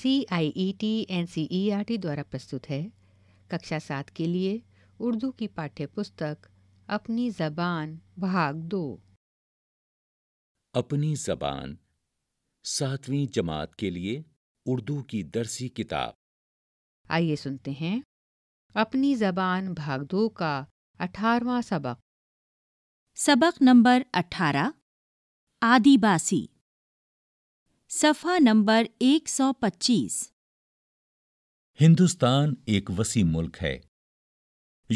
C I E T N C E R T द्वारा प्रस्तुत है कक्षा सात के लिए उर्दू की पाठ्य पुस्तक अपनी जबान भाग दो अपनी जबान सातवीं जमात के लिए उर्दू की दरसी किताब आइए सुनते हैं अपनी जबान भाग दो का अठारवा सबक सबक नंबर अठारह आदिबासी सफा नंबर 125 हिंदुस्तान एक वसी मुल्क है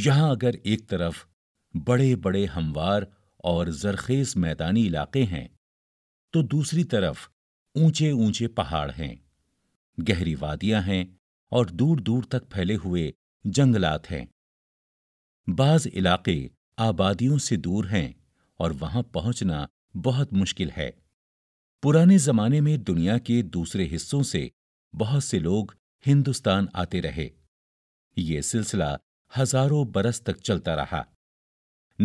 यहां अगर एक तरफ बड़े बड़े हमवार और जरखेज मैदानी इलाके हैं तो दूसरी तरफ ऊंचे ऊंचे पहाड़ हैं गहरी वादियां हैं और दूर दूर तक फैले हुए जंगलात हैं बाज इलाके आबादियों से दूर हैं और वहां पहुंचना बहुत मुश्किल है पुराने जमाने में दुनिया के दूसरे हिस्सों से बहुत से लोग हिंदुस्तान आते रहे ये सिलसिला हजारों बरस तक चलता रहा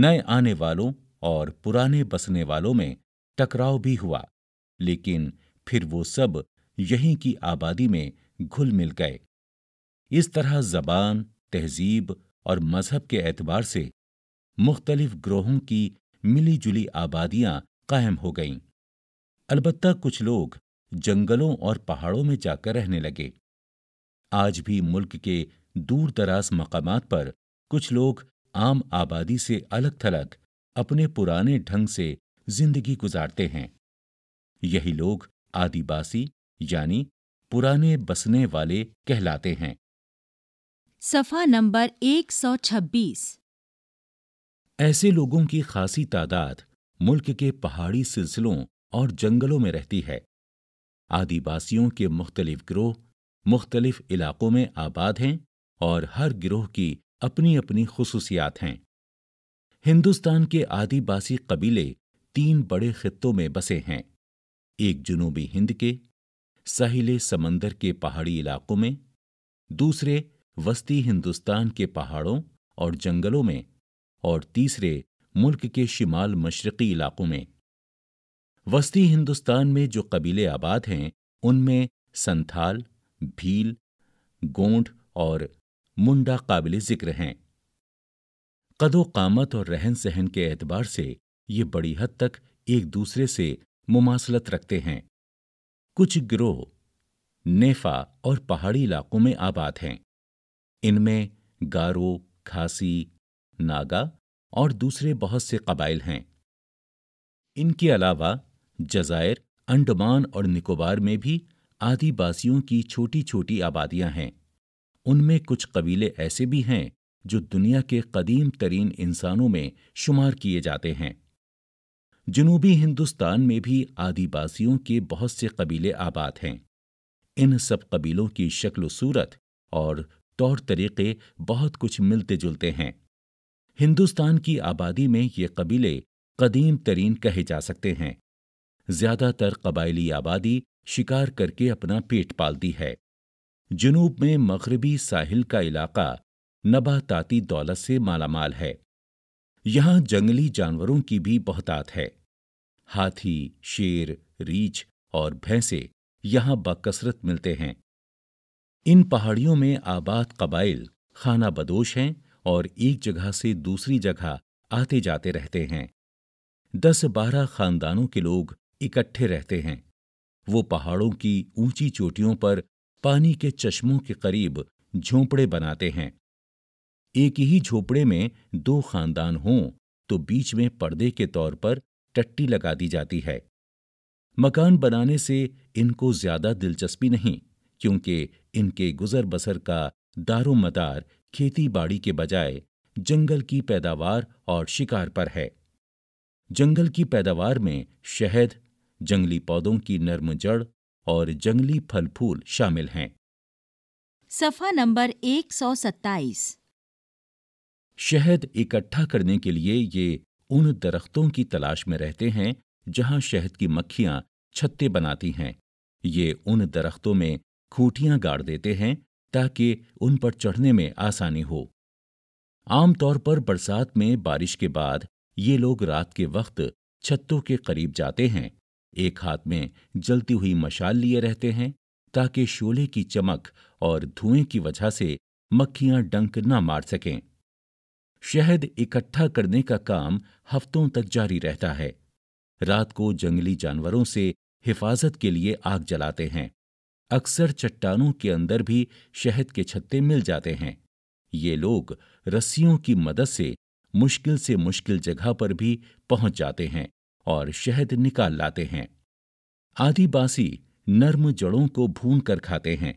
नए आने वालों और पुराने बसने वालों में टकराव भी हुआ लेकिन फिर वो सब यहीं की आबादी में घुल मिल गए इस तरह जबान तहजीब और मजहब के एतबार से मुख्तलिफ ग्रोहों की मिलीजुली आबादियां कायम हो गईं अलबत्ता कुछ लोग जंगलों और पहाड़ों में जाकर रहने लगे आज भी मुल्क के दूर दराज मकाम पर कुछ लोग आम आबादी से अलग थलग अपने पुराने ढंग से जिंदगी गुजारते हैं यही लोग आदिवासी यानी पुराने बसने वाले कहलाते हैं सफा नंबर 126 ऐसे लोगों की खासी तादाद मुल्क के पहाड़ी सिलसिलों और जंगलों में रहती है आदिवासियों के मुख्तलिफ गिरोह मुख्तलिफ इलाकों में आबाद हैं और हर गिरोह की अपनी अपनी खसूसियात हैं हिंदुस्तान के आदिवासी कबीले तीन बड़े खित्तों में बसे हैं एक जुनूबी हिंद के साहिल समंदर के पहाड़ी इलाकों में दूसरे वस्ती हिंदुस्तान के पहाड़ों और जंगलों में और तीसरे मुल्क के शिमाल मशरकी इलाकों में वस्ती हिंदुस्तान में जो कबीले आबाद हैं उनमें संथाल भील गोंड और मुंडा काबिल जिक्र हैं कदो कामत और रहन सहन के एतबार से ये बड़ी हद तक एक दूसरे से मुमासलत रखते हैं कुछ गिरोह नेफा और पहाड़ी इलाकों में आबाद हैं इनमें गारो खासी नागा और दूसरे बहुत से कबाइल हैं इनके अलावा जजायर अंडमान और निकोबार में भी आदिवासियों की छोटी छोटी आबादियां हैं उनमें कुछ कबीले ऐसे भी हैं जो दुनिया के कदीम तरीन इंसानों में शुमार किए जाते हैं जनूबी हिंदुस्तान में भी आदिवासियों के बहुत से कबीले आबाद हैं इन सब कबीलों की शक्ल सूरत और तौर तरीके बहुत कुछ मिलते जुलते हैं हिंदुस्तान की आबादी में ये कबीले कदीम तरीन कहे जा सकते हैं ज्यादातर कबायली आबादी शिकार करके अपना पेट पालती है जुनूब में मगरबी साहिल का इलाका नबाताती दौलत से मालामाल है यहाँ जंगली जानवरों की भी बहुतात है हाथी शेर रीछ और भैंसे यहाँ बकसरत मिलते हैं इन पहाड़ियों में आबाद कबाइल खाना बदोश हैं और एक जगह से दूसरी जगह आते जाते रहते हैं दस बारह खानदानों के लोग इकट्ठे रहते हैं वो पहाड़ों की ऊंची चोटियों पर पानी के चश्मों के करीब झोंपड़े बनाते हैं एक ही झोपड़े में दो खानदान हों तो बीच में पर्दे के तौर पर टट्टी लगा दी जाती है मकान बनाने से इनको ज्यादा दिलचस्पी नहीं क्योंकि इनके गुजर बसर का दारो मदार खेती बाड़ी के बजाय जंगल की पैदावार और शिकार पर है जंगल की पैदावार में शहद जंगली पौधों की नर्म जड़ और जंगली फल फूल शामिल हैं सफा नंबर 127 शहद इकट्ठा करने के लिए ये उन दरख्तों की तलाश में रहते हैं जहां शहद की मक्खियां छत्ते बनाती हैं ये उन दरख्तों में खूटियां गाड़ देते हैं ताकि उन पर चढ़ने में आसानी हो आमतौर पर बरसात में बारिश के बाद ये लोग रात के वक्त छत्तों के करीब जाते हैं एक हाथ में जलती हुई मशाल लिए रहते हैं ताकि शोले की चमक और धुएं की वजह से मक्खियां डंक न मार सकें शहद इकट्ठा करने का काम हफ्तों तक जारी रहता है रात को जंगली जानवरों से हिफाजत के लिए आग जलाते हैं अक्सर चट्टानों के अंदर भी शहद के छत्ते मिल जाते हैं ये लोग रस्सियों की मदद से मुश्किल से मुश्किल जगह पर भी पहुंच जाते हैं और शहद निकाल लाते हैं आदिवासी नर्म जड़ों को भून कर खाते हैं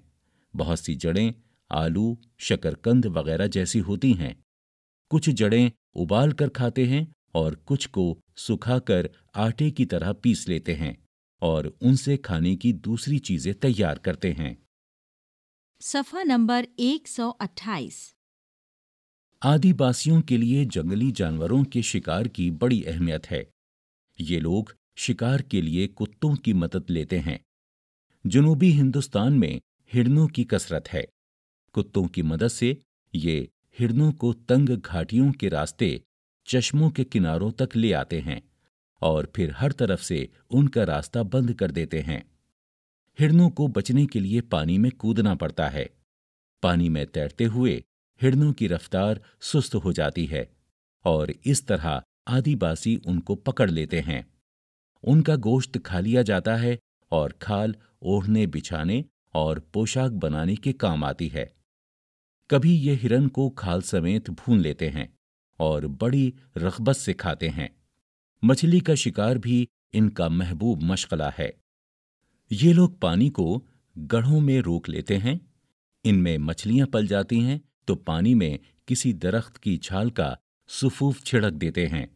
बहुत सी जड़ें आलू शकरकंद वगैरह जैसी होती हैं कुछ जड़ें उबाल कर खाते हैं और कुछ को सुखाकर आटे की तरह पीस लेते हैं और उनसे खाने की दूसरी चीजें तैयार करते हैं सफा नंबर 128 आदिवासियों के लिए जंगली जानवरों के शिकार की बड़ी अहमियत है ये लोग शिकार के लिए कुत्तों की मदद लेते हैं जनूबी हिंदुस्तान में हिरणों की कसरत है कुत्तों की मदद से ये हिरणों को तंग घाटियों के रास्ते चश्मों के किनारों तक ले आते हैं और फिर हर तरफ से उनका रास्ता बंद कर देते हैं हिरणों को बचने के लिए पानी में कूदना पड़ता है पानी में तैरते हुए हिरणों की रफ्तार सुस्त हो जाती है और इस तरह आदिवासी उनको पकड़ लेते हैं उनका गोश्त खा लिया जाता है और खाल ओढ़ने बिछाने और पोशाक बनाने के काम आती है कभी ये हिरन को खाल समेत भून लेते हैं और बड़ी रखबत से खाते हैं मछली का शिकार भी इनका महबूब मशगला है ये लोग पानी को गढ़ों में रोक लेते हैं इनमें मछलियां पल जाती हैं तो पानी में किसी दरख्त की छाल का सुफूफ छिड़क देते हैं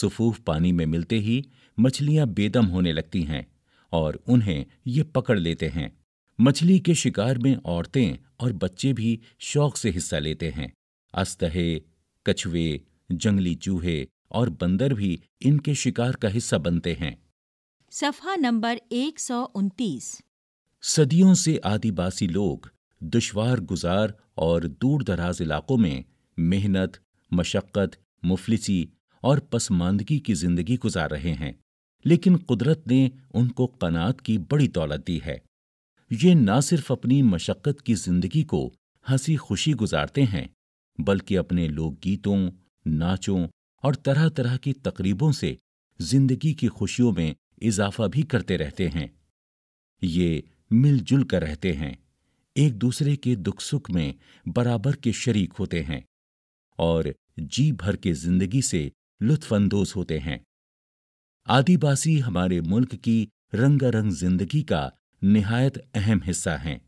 सुफूफ पानी में मिलते ही मछलियां बेदम होने लगती हैं और उन्हें ये पकड़ लेते हैं मछली के शिकार में औरतें और बच्चे भी शौक से हिस्सा लेते हैं अस्तहे कछुए जंगली चूहे और बंदर भी इनके शिकार का हिस्सा बनते हैं सफा नंबर एक सदियों से आदिवासी लोग दुश्वार गुजार और दूर दराज इलाकों में मेहनत मशक्क़त मुफलिसी और पसमानदगी की जिंदगी गुजार रहे हैं लेकिन कुदरत ने उनको कनात की बड़ी दौलत दी है ये ना सिर्फ अपनी मशक्क़त की जिंदगी को हंसी खुशी गुजारते हैं बल्कि अपने लोकगीतों नाचों और तरह तरह की तकरीबों से जिंदगी की खुशियों में इजाफा भी करते रहते हैं ये मिलजुल कर रहते हैं एक दूसरे के दुख सुख में बराबर के शरीक होते हैं और जी भर के जिंदगी से लुत्फानंदोज होते हैं आदिवासी हमारे मुल्क की रंगारंग जिंदगी का निहायत अहम हिस्सा हैं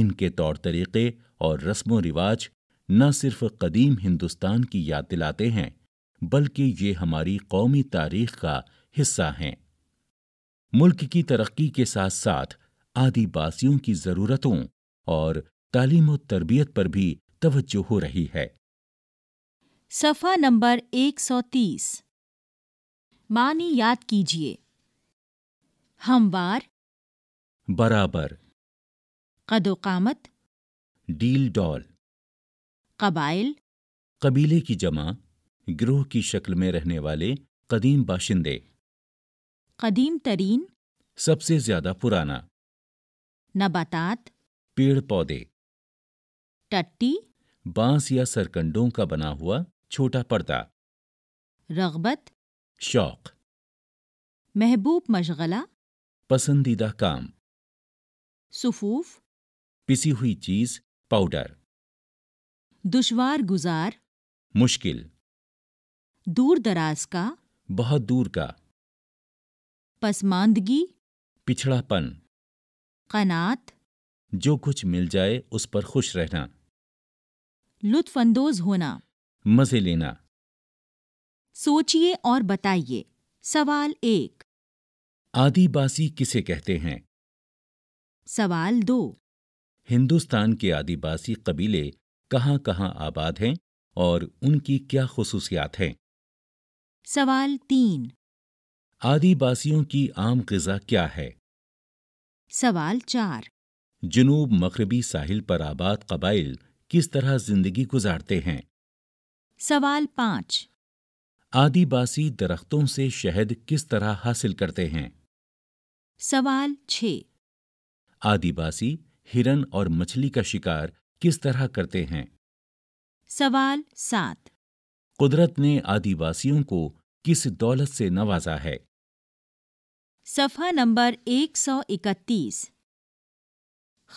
इनके तौर तरीक़े और रस्म व रिवाज न सिर्फ कदीम हिंदुस्तान की याद दिलाते हैं बल्कि ये हमारी कौमी तारीख का हिस्सा हैं मुल्क की तरक्की के साथ साथ आदिवासियों की ज़रूरतों और तालीम व तरबियत पर भी तवज्जो हो रही है सफ़ा नंबर 130 मानी याद कीजिए हमवार बराबर कदोकामत डील डॉल कबाइल कबीले की जमा गिरोह की शक्ल में रहने वाले कदीम बाशिंदे कदीम तरीन सबसे ज्यादा पुराना नबातात पेड़ पौधे टट्टी बांस या सरकंडों का बना हुआ छोटा पर्दा रगबत शौक महबूब मशगला पसंदीदा काम सफूफ पिसी हुई चीज पाउडर दुशवार गुजार मुश्किल दूर दराज का बहुत दूर का पसमानदगी पिछड़ापन कनात जो कुछ मिल जाए उस पर खुश रहना लुत्फानंदोज होना मजे लेना सोचिए और बताइए सवाल एक आदिवासी किसे कहते हैं सवाल दो हिंदुस्तान के आदिवासी कबीले कहाँ कहाँ आबाद हैं और उनकी क्या खसूसियात हैं सवाल तीन आदिवासियों की आम गजा क्या है सवाल चार जनूब मगरबी साहिल पर आबाद कबाइल किस तरह जिंदगी गुजारते हैं सवाल पाँच आदिवासी दरख्तों से शहद किस तरह हासिल करते हैं सवाल छ आदिवासी हिरन और मछली का शिकार किस तरह करते हैं सवाल सात कुदरत ने आदिवासियों को किस दौलत से नवाजा है सफा नंबर 131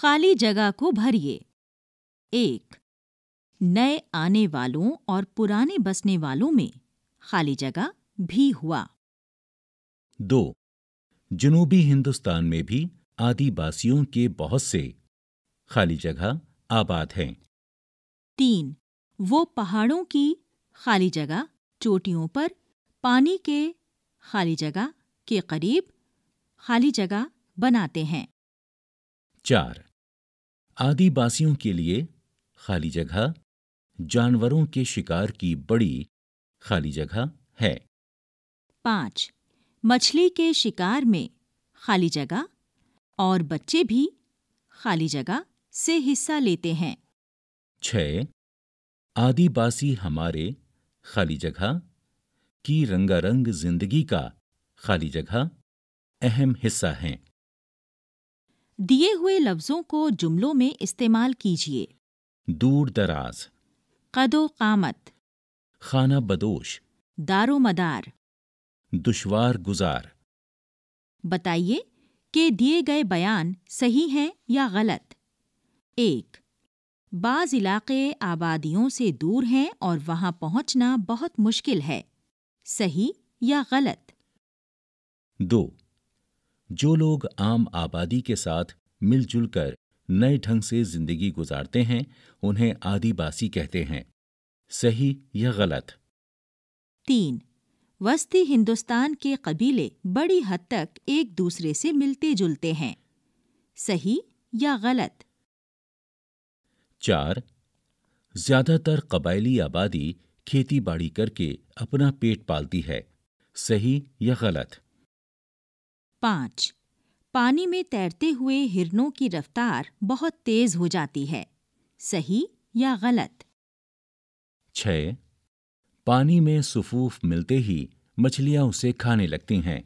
खाली जगह को भरिए एक नए आने वालों और पुराने बसने वालों में खाली जगह भी हुआ दो जनूबी हिंदुस्तान में भी आदिवासियों के बहुत से खाली जगह आबाद हैं तीन वो पहाड़ों की खाली जगह चोटियों पर पानी के खाली जगह के करीब खाली जगह बनाते हैं चार आदिवासियों के लिए खाली जगह जानवरों के शिकार की बड़ी खाली जगह है पाँच मछली के शिकार में खाली जगह और बच्चे भी खाली जगह से हिस्सा लेते हैं छ आदिवासी हमारे खाली जगह की रंगारंग जिंदगी का खाली जगह अहम हिस्सा हैं दिए हुए लफ्जों को जुमलों में इस्तेमाल कीजिए दूर दराज कदो कामत खाना बदोश दारो मदार दुशवार गुजार बताइए कि दिए गए बयान सही हैं या गलत एक बाज इलाके आबादियों से दूर हैं और वहां पहुंचना बहुत मुश्किल है सही या गलत दो जो लोग आम आबादी के साथ मिलजुल कर नए ढंग से जिंदगी गुजारते हैं उन्हें आदिवासी कहते हैं सही या गलत तीन वस्ती हिंदुस्तान के कबीले बड़ी हद तक एक दूसरे से मिलते जुलते हैं सही या गलत चार ज्यादातर कबायली आबादी खेती बाड़ी करके अपना पेट पालती है सही या गलत पाँच पानी में तैरते हुए हिरनों की रफ्तार बहुत तेज हो जाती है सही या गलत छ पानी में सुफूफ मिलते ही मछलियां उसे खाने लगती हैं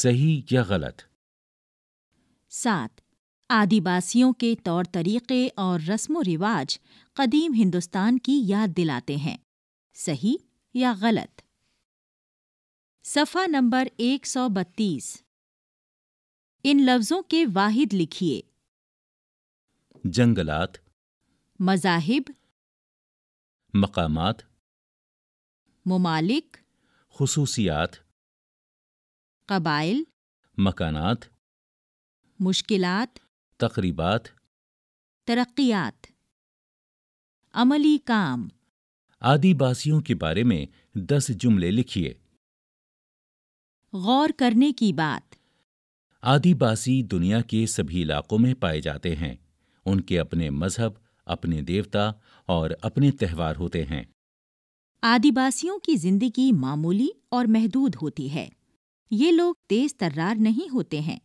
सही या गलत सात आदिवासियों के तौर तरीके और रस्म रिवाज कदीम हिंदुस्तान की याद दिलाते हैं सही या गलत सफ़ा नंबर एक सौ बत्तीस इन लफ्जों के वाहिद लिखिए जंगलात मजाहिब मकामात ममालिक खसूसियात कबाइल मकानात मुश्किलात तकरीबात तरक्यात अमली काम आदिवासियों के बारे में दस जुमले लिखिए गौर करने की बात आदिवासी दुनिया के सभी इलाकों में पाए जाते हैं उनके अपने मजहब अपने देवता और अपने त्यौहार होते हैं आदिवासियों की जिंदगी मामूली और महदूद होती है ये लोग तेज तर्रार नहीं होते हैं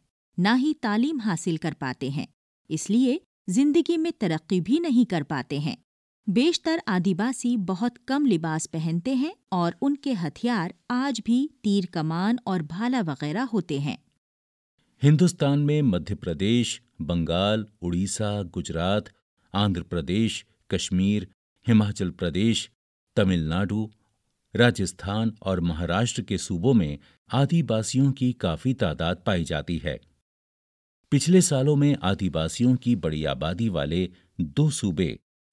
ना ही तालीम हासिल कर पाते हैं इसलिए जिंदगी में तरक्की भी नहीं कर पाते हैं बेशतर आदिवासी बहुत कम लिबास पहनते हैं और उनके हथियार आज भी तीर कमान और भाला वगैरह होते हैं हिंदुस्तान में मध्य प्रदेश बंगाल उड़ीसा गुजरात आंध्र प्रदेश कश्मीर हिमाचल प्रदेश तमिलनाडु राजस्थान और महाराष्ट्र के सूबों में आदिवासियों की काफी तादाद पाई जाती है पिछले सालों में आदिवासियों की बड़ी आबादी वाले दो सूबे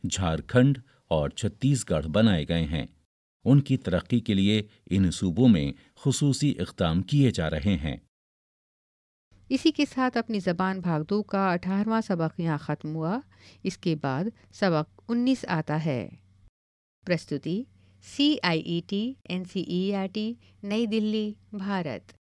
झारखंड और छत्तीसगढ़ बनाए गए हैं उनकी तरक्की के लिए इन सूबों में खसूसी इकदाम किए जा रहे हैं इसी के साथ अपनी ज़बान भागदो का अठारहवा सबक यहाँ ख़त्म हुआ इसके बाद सबक उन्नीस आता है प्रस्तुति C I E T N C E R T Nai Delhi Bharat